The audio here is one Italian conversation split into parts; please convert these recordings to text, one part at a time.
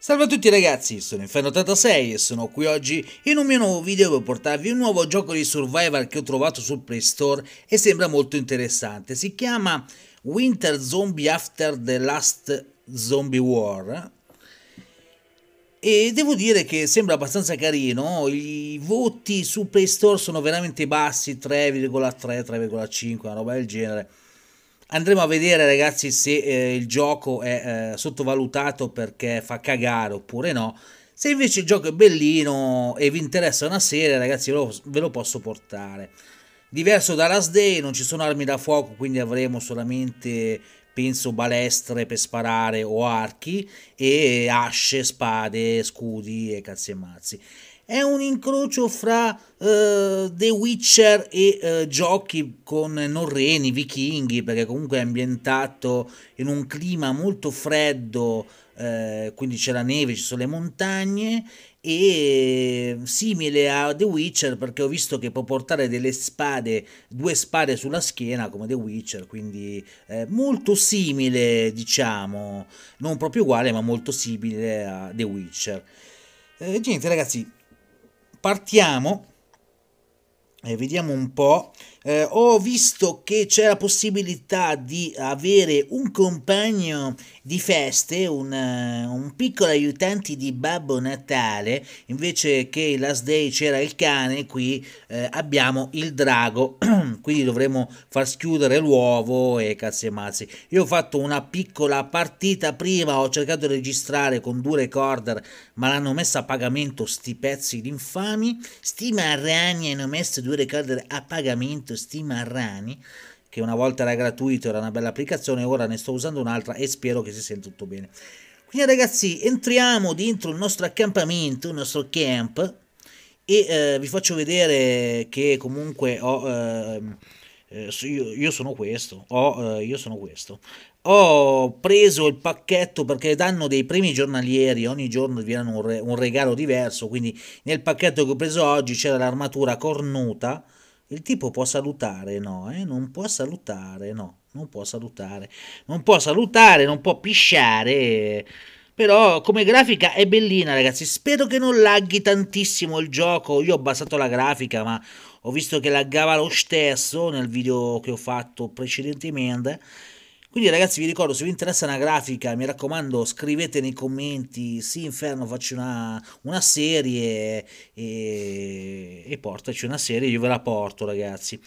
Salve a tutti ragazzi, sono Inferno86 e sono qui oggi in un mio nuovo video per portarvi un nuovo gioco di survival che ho trovato sul Play Store e sembra molto interessante. Si chiama Winter Zombie After the Last Zombie War e devo dire che sembra abbastanza carino, i voti su Play Store sono veramente bassi, 3,3, 3,5, una roba del genere Andremo a vedere ragazzi se eh, il gioco è eh, sottovalutato perché fa cagare oppure no. Se invece il gioco è bellino e vi interessa una serie ragazzi lo, ve lo posso portare. Diverso da Last Day non ci sono armi da fuoco quindi avremo solamente penso balestre per sparare o archi e asce, spade, scudi e cazzi e mazzi è un incrocio fra uh, The Witcher e uh, giochi con norreni, vichinghi, perché comunque è ambientato in un clima molto freddo, uh, quindi c'è la neve, ci sono le montagne e simile a The Witcher perché ho visto che può portare delle spade, due spade sulla schiena come The Witcher, quindi eh, molto simile diciamo, non proprio uguale ma molto simile a The Witcher. Eh, niente ragazzi, partiamo eh, vediamo un po'. Eh, ho visto che c'è la possibilità di avere un compagno di feste, un, eh, un piccolo aiutante di Babbo Natale, invece che last day c'era il cane, qui eh, abbiamo il drago, quindi dovremo far schiudere l'uovo e cazzi e mazzi. Io ho fatto una piccola partita prima, ho cercato di registrare con due recorder, ma l'hanno messa a pagamento sti pezzi d'infami, sti marrani hanno messo due recorder a pagamento Stimarrani che una volta era gratuito, era una bella applicazione, ora ne sto usando un'altra e spero che si senta tutto bene. Quindi ragazzi, entriamo dentro il nostro accampamento, il nostro camp e eh, vi faccio vedere che comunque ho... Ehm, eh, eh, io, sono questo, oh, io sono questo ho preso il pacchetto perché danno dei premi giornalieri, ogni giorno vi danno un, re un regalo diverso, quindi nel pacchetto che ho preso oggi c'era l'armatura cornuta, il tipo può salutare, no, eh? non può salutare, no, non può salutare, non può salutare, non può pisciare, però come grafica è bellina ragazzi, spero che non laghi tantissimo il gioco, io ho abbassato la grafica ma ho visto che laggava lo stesso nel video che ho fatto precedentemente, quindi ragazzi vi ricordo, se vi interessa una grafica, mi raccomando, scrivete nei commenti, sì Inferno faccio una, una serie e, e, portaci una serie, io ve la porto ragazzi.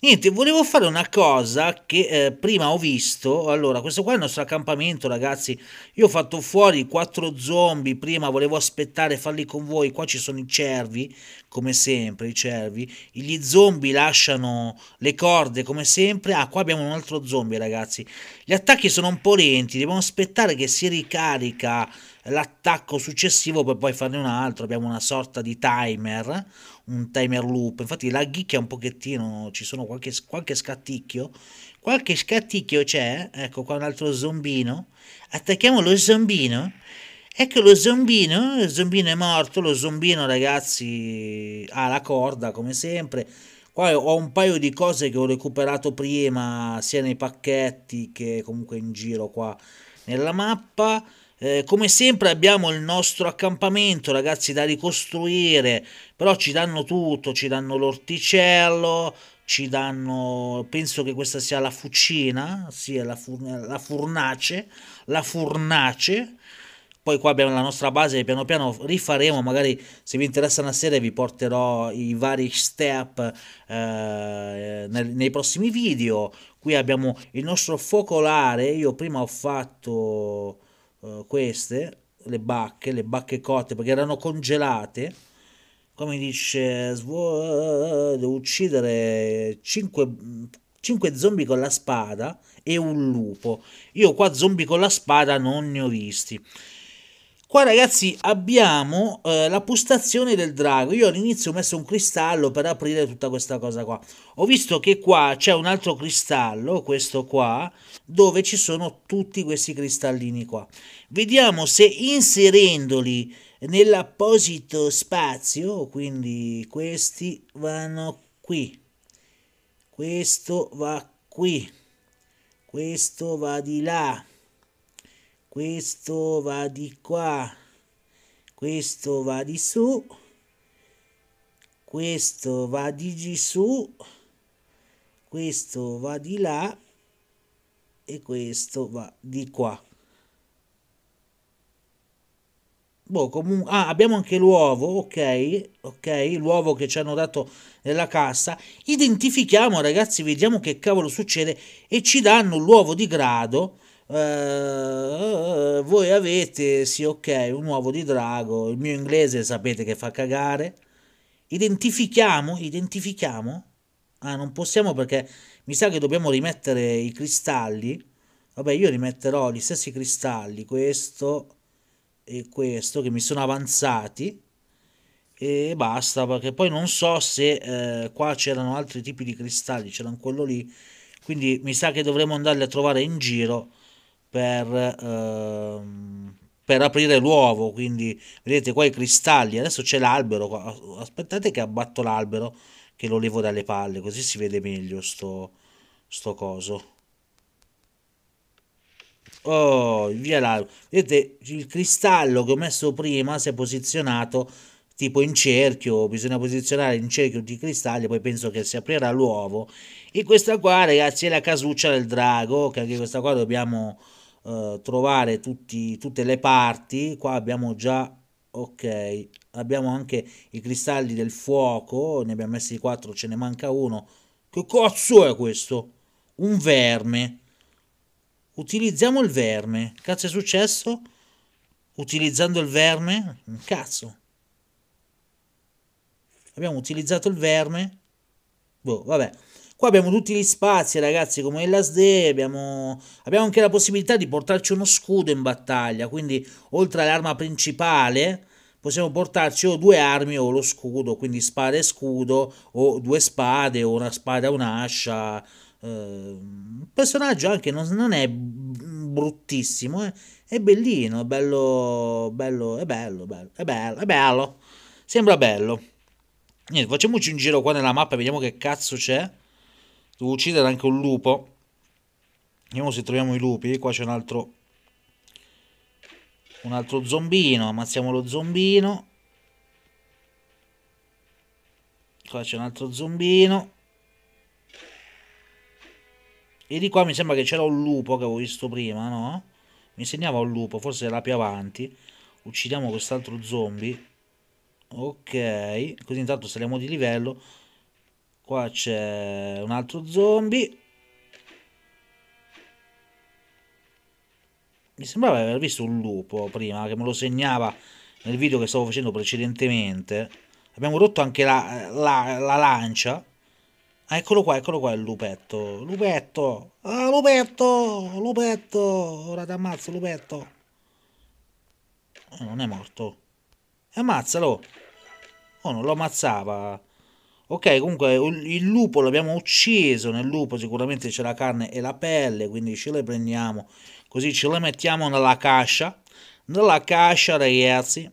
Niente, volevo fare una cosa che eh, prima ho visto, allora questo qua è il nostro accampamento ragazzi, io ho fatto fuori quattro zombie, prima volevo aspettare farli con voi, qua ci sono i cervi, come sempre i cervi, gli zombie lasciano le corde come sempre, ah qua abbiamo un altro zombie ragazzi gli attacchi sono un po' lenti, dobbiamo aspettare che si ricarica l'attacco successivo per poi farne un altro. Abbiamo una sorta di timer, un timer loop. Infatti la ghicchia un pochettino, ci sono qualche, qualche scatticchio. Qualche scatticchio c'è, ecco qua un altro zombino. Attacchiamo lo zombino. Ecco lo zombino, il zombino è morto, lo zombino ragazzi ha la corda come sempre Qua ho un paio di cose che ho recuperato prima, sia nei pacchetti che comunque in giro qua nella mappa. Eh, come sempre abbiamo il nostro accampamento, ragazzi, da ricostruire, però ci danno tutto, ci danno l'orticello, ci danno, penso che questa sia la fucina, sì, la, fur- la furnace, la furnace, poi qua abbiamo la nostra base piano piano rifaremo magari se vi interessa una serie vi porterò i vari step eh, nei, nei prossimi video qui abbiamo il nostro focolare io prima ho fatto eh, queste le bacche le bacche cotte perché erano congelate come dice svo- devo uccidere 5 5 zombie con la spada e un lupo. Io qua zombie con la spada non ne ho visti. Qua ragazzi abbiamo eh, la postazione del drago, io all'inizio ho messo un cristallo per aprire tutta questa cosa qua. Ho visto che qua c'è un altro cristallo, questo qua, dove ci sono tutti questi cristallini qua. Vediamo se inserendoli nell'apposito spazio, quindi questi vanno qui, questo va qui, questo va di là questo va di qua, questo va di su, questo va di Gesù, questo va di là e questo va di qua. Boh, comunque, ah, abbiamo anche l'uovo, ok, ok, l'uovo che ci hanno dato nella cassa. Identifichiamo, ragazzi, vediamo che cavolo succede e ci danno l'uovo di grado eh, voi avete, sì ok, un uovo di drago, il mio inglese sapete che fa cagare, identifichiamo, identifichiamo, ah non possiamo perché mi sa che dobbiamo rimettere i cristalli, vabbè io rimetterò gli stessi cristalli, questo e questo che mi sono avanzati e basta perché poi non so se eh, qua c'erano altri tipi di cristalli c'era quello lì quindi mi sa che dovremmo andarli a trovare in giro per, ehm, per aprire l'uovo, quindi vedete qua i cristalli, adesso c'è l'albero, aspettate che abbatto l'albero che lo levo dalle palle, così si vede meglio sto, sto coso. Oh, via l'albero. Vedete, il cristallo che ho messo prima si è posizionato tipo in cerchio, bisogna posizionare in cerchio di cristalli, poi penso che si aprirà l'uovo. E questa qua, ragazzi, è la casuccia del drago, che anche questa qua dobbiamo eh, trovare tutti, tutte le parti qua abbiamo già ok abbiamo anche i cristalli del fuoco ne abbiamo messi 4 ce ne manca uno che cazzo è questo un verme utilizziamo il verme cazzo è successo utilizzando il verme un cazzo abbiamo utilizzato il verme boh vabbè Qua abbiamo tutti gli spazi, ragazzi, come il last day, abbiamo, abbiamo anche la possibilità di portarci uno scudo in battaglia, quindi oltre all'arma principale possiamo portarci o due armi o lo scudo, quindi spada e scudo, o due spade, o una spada e un'ascia. Eh, un personaggio anche non, non è bruttissimo, eh. è bellino, è bello, bello, è bello, bello, è bello, è bello, sembra bello. Niente, facciamoci un giro qua nella mappa, e vediamo che cazzo c'è. Devo uccidere anche un lupo. Vediamo se troviamo i lupi. Qua c'è un altro... Un altro zombino. Ammazziamo lo zombino. Qua c'è un altro zombino. E di qua mi sembra che c'era un lupo che avevo visto prima, no? Mi segnava un lupo, forse era più avanti. Uccidiamo quest'altro zombie. Ok, così intanto saliamo di livello. Qua c'è un altro zombie. Mi sembrava di aver visto un lupo prima, che me lo segnava nel video che stavo facendo precedentemente. Abbiamo rotto anche la, la, la lancia. Ah, eccolo qua, eccolo qua il lupetto. Lupetto! Ah, lupetto! Lupetto! Ora ti ammazzo, lupetto. Oh, non è morto. E ammazzalo! Oh, non lo ammazzava. Ok, comunque il lupo l'abbiamo ucciso, nel lupo sicuramente c'è la carne e la pelle, quindi ce le prendiamo, così ce le mettiamo nella cascia. Nella cascia, ragazzi,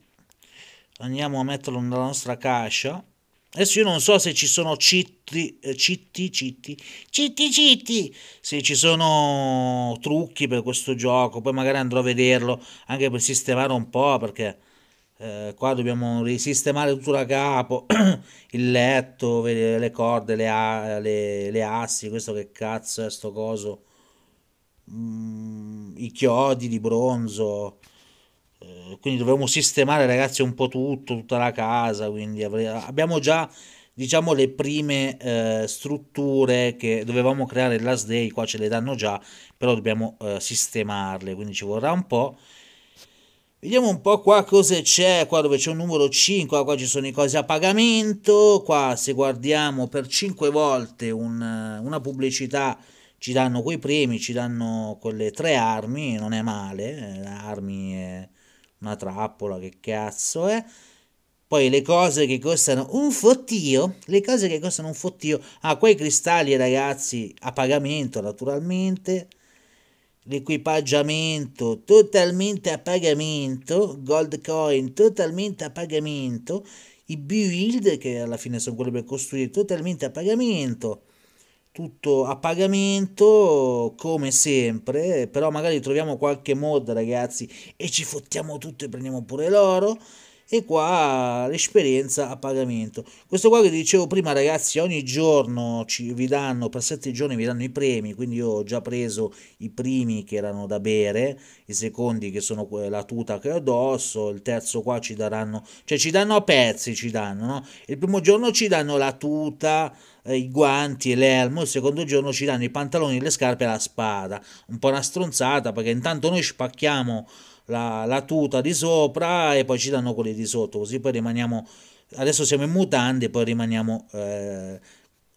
andiamo a metterlo nella nostra cascia. Adesso io non so se ci sono citti, eh, citti, citti, citti, citti, se ci sono trucchi per questo gioco, poi magari andrò a vederlo anche per sistemare un po' perché eh, qua dobbiamo risistemare tutto da capo, il letto, le corde, le, le, le, assi, questo che cazzo è sto coso, mm, i chiodi di bronzo, eh, quindi dobbiamo sistemare ragazzi un po' tutto, tutta la casa, quindi abbiamo già diciamo le prime eh, strutture che dovevamo creare last day, qua ce le danno già, però dobbiamo eh, sistemarle, quindi ci vorrà un po' Vediamo un po' qua cosa c'è, qua dove c'è un numero 5, qua ci sono i cose a pagamento, qua se guardiamo per 5 volte un, una pubblicità ci danno quei premi, ci danno quelle tre armi, non è male, eh, armi è una trappola, che cazzo è. Poi le cose che costano un fottio, le cose che costano un fottio, ah quei cristalli ragazzi a pagamento naturalmente, l'equipaggiamento totalmente a pagamento, gold coin totalmente a pagamento, i build che alla fine sono quelli per costruire totalmente a pagamento, tutto a pagamento come sempre, però magari troviamo qualche mod ragazzi e ci fottiamo tutto e prendiamo pure l'oro e qua l'esperienza a pagamento. Questo qua che dicevo prima ragazzi, ogni giorno ci, vi danno, per sette giorni vi danno i premi, quindi io ho già preso i primi che erano da bere, i secondi che sono la tuta che ho addosso, il terzo qua ci daranno, cioè ci danno a pezzi, ci danno, no? Il primo giorno ci danno la tuta, eh, i guanti e l'elmo, il secondo giorno ci danno i pantaloni, le scarpe e la spada. Un po' una stronzata perché intanto noi spacchiamo la, la tuta di sopra e poi ci danno quelli di sotto, così poi rimaniamo, adesso siamo in mutande poi rimaniamo eh,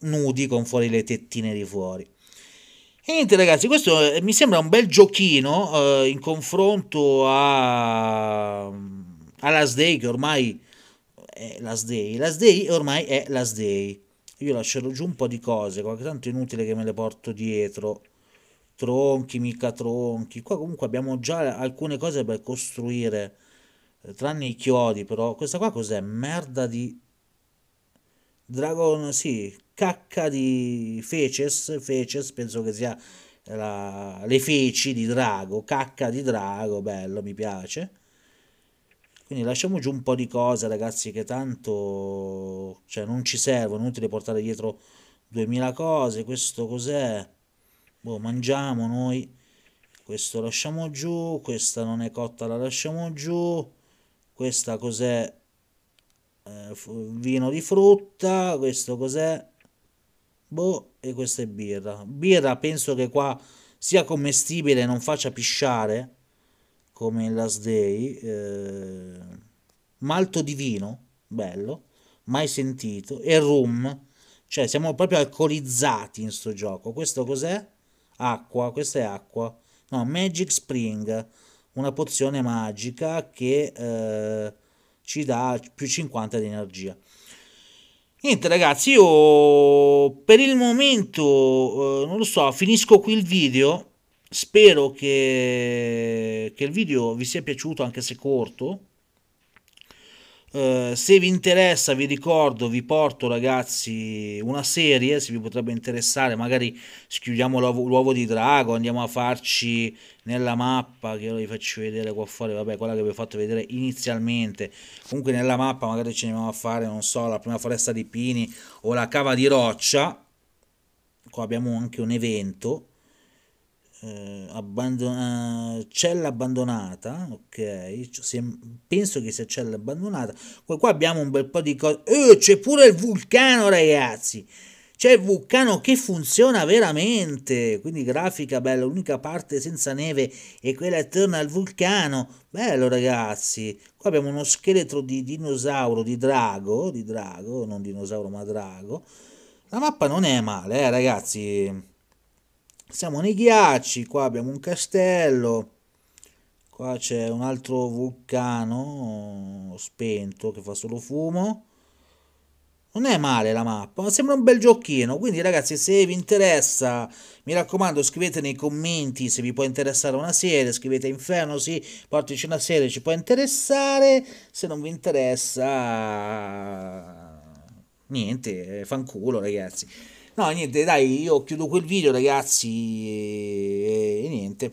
nudi con fuori le tettine di fuori. E niente ragazzi, questo eh, mi sembra un bel giochino eh, in confronto a, a Last Day che ormai è Last Day, Last Day ormai è Last Day. Io lascerò giù un po' di cose, qualche tanto è inutile che me le porto dietro tronchi, mica tronchi. Qua comunque abbiamo già alcune cose per costruire, eh, tranne i chiodi, però questa qua cos'è? Merda di... Dragon, sì, cacca di feces, feces penso che sia la... le feci di drago, cacca di drago, bello, mi piace. Quindi lasciamo giù un po' di cose ragazzi che tanto cioè, non ci servono, è inutile portare dietro 2000 cose, questo cos'è? boh, mangiamo noi, questo lasciamo giù, questa non è cotta la lasciamo giù, questa cos'è? Eh, vino di frutta, questo cos'è? Boh, e questa è birra. Birra penso che qua sia commestibile non faccia pisciare, come in Last Day. Eh, malto di vino, bello, mai sentito, e rum, cioè siamo proprio alcolizzati in sto gioco. Questo cos'è? acqua, questa è acqua, no, Magic Spring, una pozione magica che eh, ci dà più 50 di energia. Niente ragazzi, io per il momento, eh, non lo so, finisco qui il video, spero che, che il video vi sia piaciuto anche se corto, eh, se vi interessa, vi ricordo, vi porto ragazzi una serie, se vi potrebbe interessare, magari schiudiamo l'uovo, l'uovo di drago, andiamo a farci nella mappa che ora vi faccio vedere qua fuori, vabbè, quella che vi ho fatto vedere inizialmente. Comunque nella mappa magari ci andiamo a fare, non so, la prima foresta di pini o la cava di roccia. Qua abbiamo anche un evento eh, abbandon- eh, cella abbandonata, ok, se, penso che sia cella abbandonata, qua, qua abbiamo un bel po' di cose, eh, c'è pure il vulcano ragazzi, c'è il vulcano che funziona veramente, quindi grafica bella, l'unica parte senza neve è quella attorno al vulcano, bello ragazzi, qua abbiamo uno scheletro di dinosauro, di drago, di drago, non dinosauro ma drago, la mappa non è male eh, ragazzi, siamo nei ghiacci, qua abbiamo un castello, qua c'è un altro vulcano spento che fa solo fumo. Non è male la mappa, ma sembra un bel giochino. Quindi, ragazzi, se vi interessa, mi raccomando, scrivete nei commenti se vi può interessare una serie. Scrivete Inferno, sì, portici una serie, ci può interessare. Se non vi interessa, niente, eh, fanculo, ragazzi. No, niente, dai, io chiudo quel video, ragazzi, e, e niente.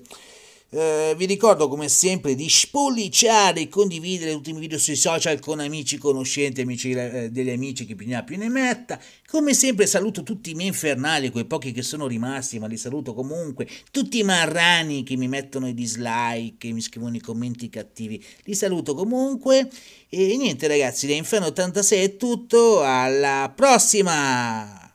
Eh, vi ricordo come sempre di spolliciare e condividere gli ultimi video sui social con amici, conoscenti, amici eh, degli amici che più ne ha più ne metta. Come sempre saluto tutti i miei infernali, quei pochi che sono rimasti, ma li saluto comunque. Tutti i marrani che mi mettono i dislike, che mi scrivono i commenti cattivi, li saluto comunque. E niente ragazzi, da Inferno 86 è tutto, alla prossima!